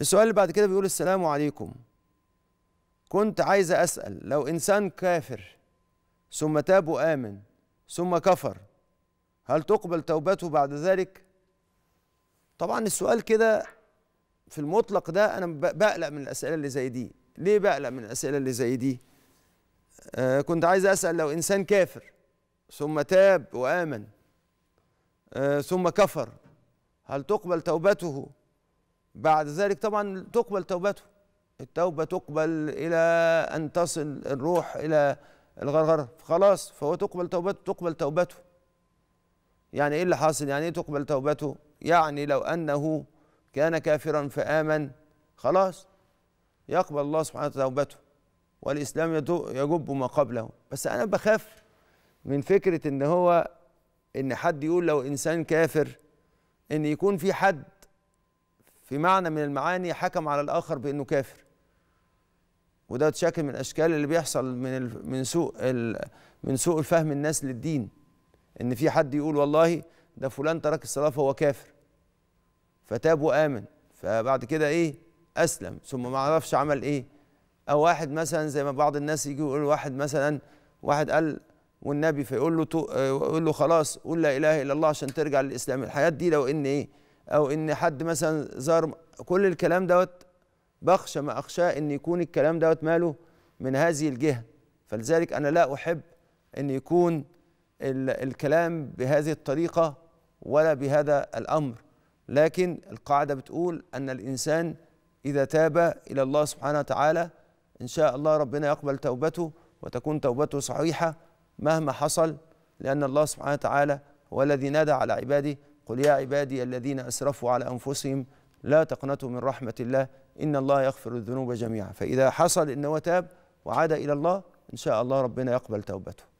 السؤال اللي بعد كده بيقول السلام عليكم كنت عايز أسأل لو إنسان كافر ثم تاب وآمن ثم كفر هل تقبل توبته بعد ذلك؟ طبعا السؤال كده في المطلق ده أنا بقلق من الأسئلة اللي زي دي ليه بقلق من الأسئلة اللي زي دي؟ آه كنت عايز أسأل لو إنسان كافر ثم تاب وآمن آه ثم كفر هل تقبل توبته بعد ذلك طبعا تقبل توبته التوبة تقبل إلى أن تصل الروح إلى الغرغرة خلاص فهو تقبل توبته تقبل توبته يعني إيه اللي حاصل يعني إيه تقبل توبته يعني لو أنه كان كافرا فآمن خلاص يقبل الله سبحانه وتعالى توبته والإسلام يجب ما قبله بس أنا بخاف من فكرة إن هو إن حد يقول لو إنسان كافر إن يكون في حد في معنى من المعاني حكم على الآخر بأنه كافر وده شكل من الأشكال اللي بيحصل من من سوء من سوء الفهم الناس للدين إن في حد يقول والله ده فلان ترك الصلاة فهو كافر فتاب وآمن فبعد كده إيه أسلم ثم ما عرفش عمل إيه أو واحد مثلا زي ما بعض الناس يجي يقول واحد مثلا واحد قال والنبي فيقول له يقول له خلاص قول لا إله إلا الله عشان ترجع للإسلام الحياة دي لو إن إيه او ان حد مثلا زار كل الكلام دوت بخشى ما اخشاه ان يكون الكلام دوت ماله من هذه الجهه فلذلك انا لا احب ان يكون الكلام بهذه الطريقه ولا بهذا الامر لكن القاعده بتقول ان الانسان اذا تاب الى الله سبحانه وتعالى ان شاء الله ربنا يقبل توبته وتكون توبته صحيحه مهما حصل لان الله سبحانه وتعالى هو الذي نادى على عباده قل يا عبادي الذين أسرفوا على أنفسهم لا تقنطوا من رحمة الله إن الله يغفر الذنوب جميعا فإذا حصل إنه تاب وعاد إلى الله إن شاء الله ربنا يقبل توبته